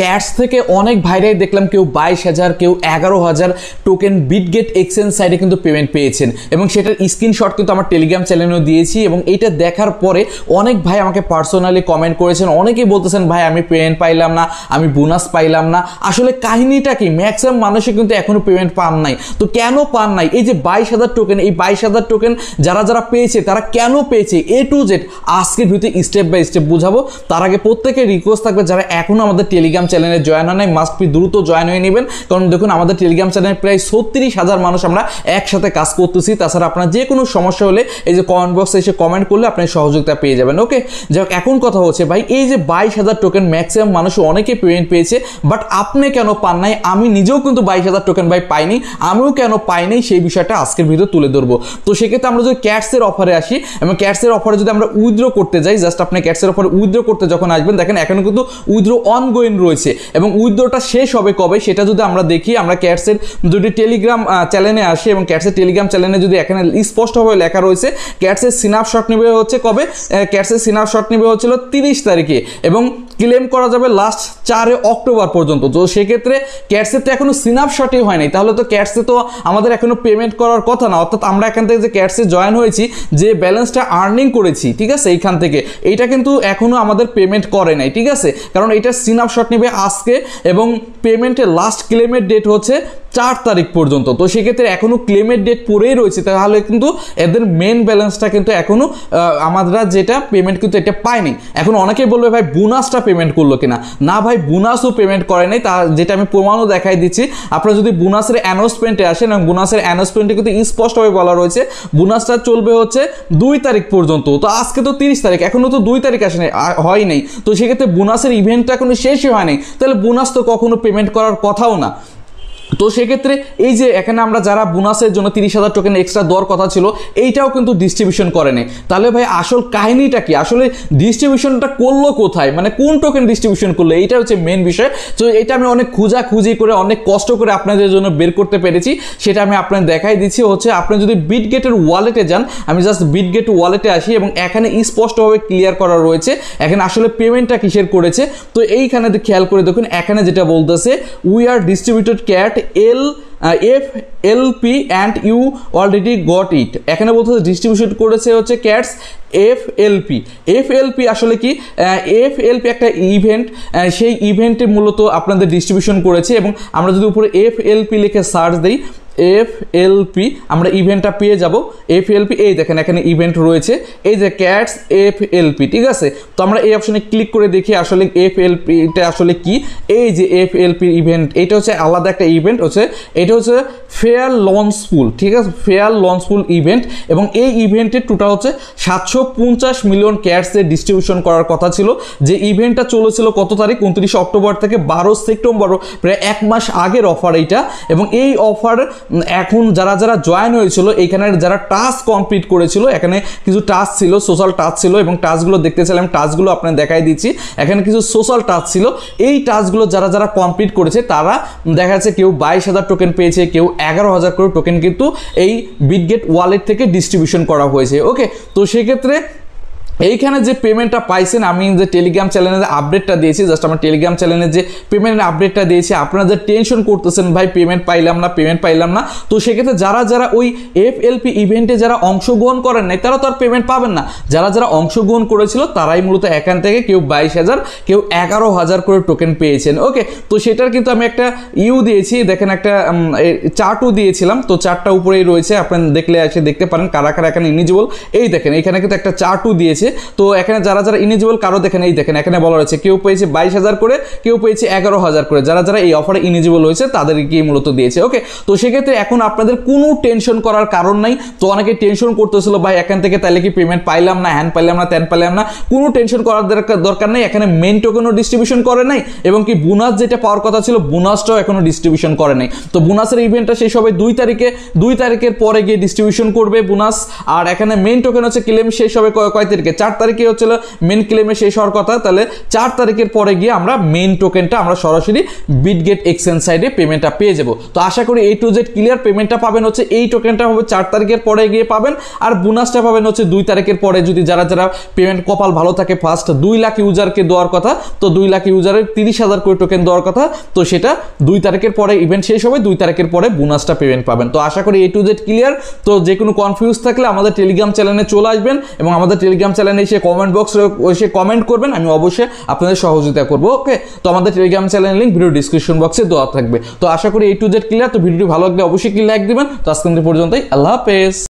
cash থেকে অনেক ভাইরাই দেখলাম কেউ বাইশ হাজার কেউ এগারো হাজার টোকেন বিটগেট এক্সচেঞ্জ সাইডে কিন্তু পেমেন্ট পেয়েছেন এবং সেটার স্ক্রিনশট কিন্তু আমার টেলিগ্রাম চ্যানেলেও দিয়েছি এবং এটা দেখার পরে অনেক ভাই আমাকে পার্সোনালি কমেন্ট করেছেন অনেকেই বলতেছেন ভাই আমি পেমেন্ট পাইলাম না আমি বোনাস পাইলাম না আসলে কাহিনীটা কি ম্যাক্সিমাম মানুষে কিন্তু এখনও পেমেন্ট পান নাই তো কেন পান নাই এই যে বাইশ হাজার টোকেন এই বাইশ হাজার টোকেন যারা যারা পেয়েছে তারা কেন পেয়েছে এ টু জেড আজকের ভিতরে স্টেপ বাই স্টেপ বুঝাবো তার আগে প্রত্যেকের রিকোয়েস্ট থাকবে যারা এখনও আমাদের টেলিগ্রাম টেলিগ্রাম চ্যানেলে জয়েন হয় নাই মাস্ট বি দ্রুত জয়েন হয়ে নেবেন কারণ দেখুন আমাদের টেলিগ্রাম চ্যানেলে প্রায় সত্তিরিশ হাজার মানুষ আমরা একসাথে কাজ করতেছি তাছাড়া আপনার যে কোনো সমস্যা হলে এই যে কমেন্ট বক্সে এসে কমেন্ট করলে আপনি সহযোগিতা পেয়ে যাবেন ওকে যাই এখন কথা হচ্ছে ভাই এই যে বাইশ হাজার টোকেন ম্যাক্সিমাম মানুষ অনেকে পেমেন্ট পেয়েছে বাট আপনি কেন পান নাই আমি নিজেও কিন্তু বাইশ হাজার টোকেন ভাই পাইনি আমিও কেন পাইনি সেই বিষয়টা আজকের ভিতরে তুলে ধরবো তো সেক্ষেত্রে আমরা যদি ক্যাটসের অফারে আসি এবং ক্যাটসের অফারে যদি আমরা উইথড্র করতে যাই জাস্ট আপনি ক্যাটসের অফারে উইথড্র করতে যখন আসবেন দেখেন এখন কিন্তু উইথড্র অনগোয়িং রয়েছে হয়েছে এবং উইথড্রটা শেষ হবে কবে সেটা যদি আমরা দেখি আমরা ক্যাটসের যদি টেলিগ্রাম চ্যানেলে আসি এবং ক্যাটসের টেলিগ্রাম চ্যানেলে যদি এখানে স্পষ্টভাবে লেখা রয়েছে ক্যাটসের সিনাপ শট নেবে হচ্ছে কবে ক্যাটসের সিনাপ শট নেবে হচ্ছিল তিরিশ তারিখে এবং ক্লেম করা যাবে লাস্ট চারে অক্টোবর পর্যন্ত তো সেক্ষেত্রে ক্যাটসের তো এখনও সিনাপশটই হয় নাই তাহলে তো ক্যাটসে তো আমাদের এখনও পেমেন্ট করার কথা না অর্থাৎ আমরা এখান থেকে যে ক্যাটসে জয়েন হয়েছি যে ব্যালেন্সটা আর্নিং করেছি ঠিক আছে এইখান থেকে এইটা কিন্তু এখনও আমাদের পেমেন্ট করে নাই ঠিক আছে কারণ এটা সিনাপশট নেবে আজকে এবং পেমেন্টের লাস্ট ক্লেমের ডেট হচ্ছে চার তারিখ পর্যন্ত তো সেক্ষেত্রে এখনও ক্লেমের ডেট পরেই রয়েছে তাহলে কিন্তু এদের মেন ব্যালেন্সটা কিন্তু এখনও আমরা যেটা পেমেন্ট কিন্তু এটা পাইনি এখন অনেকেই বলবে ভাই বোনাসটা পেমেন্ট করলো কিনা না ভাই বোনাসও পেমেন্ট করে নাই তা যেটা আমি প্রমাণও দেখাই দিচ্ছি আপনারা যদি বোনাসের অ্যানাউন্সমেন্টে আসেন এবং বোনাসের অ্যানাউন্সমেন্টে কিন্তু স্পষ্টভাবে বলা রয়েছে বোনাসটা চলবে হচ্ছে দুই তারিখ পর্যন্ত তো আজকে তো তিরিশ তারিখ এখনও তো দুই তারিখ আসেনি হয় নাই তো সেক্ষেত্রে বোনাসের ইভেন্টটা এখনও শেষই হয় নাই তাহলে বোনাস তো কখনো পেমেন্ট করার কথাও না তো সেক্ষেত্রে এই যে এখানে আমরা যারা বোনাসের জন্য তিরিশ হাজার টোকেন এক্সট্রা দেওয়ার কথা ছিল এইটাও কিন্তু ডিস্ট্রিবিউশন করেনি তাহলে ভাই আসল কাহিনিটা কি আসলে ডিস্ট্রিবিউশনটা করলো কোথায় মানে কোন টোকেন ডিস্ট্রিবিউশন করলো এইটা হচ্ছে মেন বিষয় তো এটা আমি অনেক খুঁজাখুঁজি করে অনেক কষ্ট করে আপনাদের জন্য বের করতে পেরেছি সেটা আমি আপনাদের দেখাই দিচ্ছি হচ্ছে আপনি যদি বিটগেটের ওয়ালেটে যান আমি জাস্ট বিটগেট ওয়ালেটে আসি এবং এখানে স্পষ্টভাবে ক্লিয়ার করা রয়েছে এখানে আসলে পেমেন্টটা কিসের করেছে তো এইখানে খেয়াল করে দেখুন এখানে যেটা বলতেছে we are distributed cat L F L P and you already got it এখানে বলতে ডিস্ট্রিবিউশন করেছে হচ্ছে cats F L P F L P আসলে কি এফ এল পি একটা ইভেন্ট সেই ইভেন্টে মূলত আপনাদের ডিস্ট্রিবিউশন করেছে এবং আমরা যদি উপরে এফ এল পি লিখে সার্চ দিই এফ এলপি আমরা ইভেন্টটা পেয়ে যাব এফ এলপি এই দেখেন এখানে ইভেন্ট রয়েছে এই যে ক্যাটস এফ এলপি ঠিক আছে তো আমরা এই অপশনে ক্লিক করে দেখি আসলে এফএলপিটা আসলে কি এই যে এফ এলপির ইভেন্ট এটা হচ্ছে আলাদা একটা ইভেন্ট হচ্ছে এটা হচ্ছে ফেয়ার লঞ্চফুল ঠিক আছে ফেয়ার লঞ্চফুল ইভেন্ট এবং এই ইভেন্টের টোটাল হচ্ছে সাতশো পঞ্চাশ মিলিয়ন ক্যাটসের ডিস্ট্রিবিউশন করার কথা ছিল যে ইভেন্টটা চলেছিল কত তারিখ উনত্রিশে অক্টোবর থেকে বারো সেপ্টেম্বর প্রায় এক মাস আগের অফার এইটা এবং এই অফার এখন যারা যারা জয়েন হয়েছিল এখানে যারা টাস্ক কমপ্লিট করেছিল এখানে কিছু টাস্ক ছিল সোশ্যাল টাস্ক ছিল এবং টাস্কগুলো দেখতেছিলাম টাস্কগুলো আপনার দেখাই দিচ্ছি এখানে কিছু সোশ্যাল টাস্ক ছিল এই টাস্কগুলো যারা যারা কমপ্লিট করেছে তারা দেখা যাচ্ছে কেউ বাইশ হাজার টোকেন পেয়েছে কেউ এগারো হাজার করে টোকেন কিন্তু এই গেট ওয়ালেট থেকে ডিস্ট্রিবিউশন করা হয়েছে ওকে তো সেক্ষেত্রে এইখানে যে পেমেন্টটা পাইছেন আমি যে টেলিগ্রাম চ্যানেলের আপডেটটা দিয়েছি জাস্ট আমার টেলিগ্রাম চ্যানেলে যে পেমেন্টের আপডেটটা দিয়েছি আপনারা যে টেনশন করতেছেন ভাই পেমেন্ট পাইলাম না পেমেন্ট পাইলাম না তো সেক্ষেত্রে যারা যারা ওই এফ এলপি ইভেন্টে যারা অংশগ্রহণ করেন নাই তারা তো আর পেমেন্ট পাবেন না যারা যারা অংশগ্রহণ করেছিল তারাই মূলত এখান থেকে কেউ বাইশ হাজার কেউ এগারো হাজার করে টোকেন পেয়েছেন ওকে তো সেটার কিন্তু আমি একটা ইউ দিয়েছি দেখেন একটা চার্টও দিয়েছিলাম তো চার্টটা উপরেই রয়েছে আপনার দেখলে আসে দেখতে পারেন কারা কারা এখানে ইনিজিবল এই দেখেন এখানে কিন্তু একটা চার্টও দিয়েছি দিয়েছে তো এখানে যারা যারা ইনিজিবল কারো দেখেন এই দেখেন এখানে বলা রয়েছে কেউ পেয়েছে বাইশ হাজার করে কেউ পেয়েছে এগারো হাজার করে যারা যারা এই অফারে ইনিজিবল হয়েছে তাদেরকে মূলত দিয়েছে ওকে তো সেক্ষেত্রে এখন আপনাদের কোনো টেনশন করার কারণ নাই তো অনেকে টেনশন করতেছিল ভাই এখান থেকে তাহলে কি পেমেন্ট পাইলাম না হ্যান্ড পাইলাম না ত্যান পাইলাম না কোনো টেনশন করার দরকার নেই এখানে মেন টোকেনও ডিস্ট্রিবিউশন করে নাই এবং কি বোনাস যেটা পাওয়ার কথা ছিল বোনাসটাও এখনও ডিস্ট্রিবিউশন করে নাই তো বোনাসের ইভেন্টটা সেই সবাই দুই তারিখে দুই তারিখের পরে গিয়ে ডিস্ট্রিবিউশন করবে বোনাস আর এখানে মেন টোকেন হচ্ছে ক্লেম শেষ হবে কয় তারিখে চার তারিখে হচ্ছিল মেন ক্লেমে শেষ হওয়ার কথা তাহলে চার তারিখের পরে গিয়ে আমরা মেন টোকেনটা আমরা সরাসরি বিটগেট এক্সচেঞ্জ সাইডে পেমেন্টটা পেয়ে যাব তো আশা করি এই টু জেড ক্লিয়ার পেমেন্টটা পাবেন হচ্ছে এই টোকেনটা হবে চার তারিখের পরে গিয়ে পাবেন আর বোনাসটা পাবেন হচ্ছে দুই তারিখের পরে যদি যারা যারা পেমেন্ট কপাল ভালো থাকে ফার্স্ট দুই লাখ ইউজারকে দেওয়ার কথা তো দুই লাখ ইউজারের তিরিশ হাজার করে টোকেন দেওয়ার কথা তো সেটা দুই তারিখের পরে ইভেন্ট শেষ হবে দুই তারিখের পরে বোনাসটা পেমেন্ট পাবেন তো আশা করি এ টু জেড ক্লিয়ার তো যে কোনো কনফিউজ থাকলে আমাদের টেলিগ্রাম চ্যানেলে চলে আসবেন এবং আমাদের টেলিগ্রাম চ্যানেল চ্যানেলে এসে কমেন্ট বক্স এসে কমেন্ট করবেন আমি অবশ্যই আপনাদের সহযোগিতা করবো ওকে তো আমাদের টেলিগ্রাম চ্যানেলের লিঙ্ক ভিডিও ডিসক্রিপশন বক্সে দেওয়া থাকবে তো আশা করি এই টু জেড ক্লিয়ার তো ভিডিওটি ভালো লাগলে অবশ্যই কি লাইক দেবেন তো আজকে পর্যন্তই আল্লাহ হাফেজ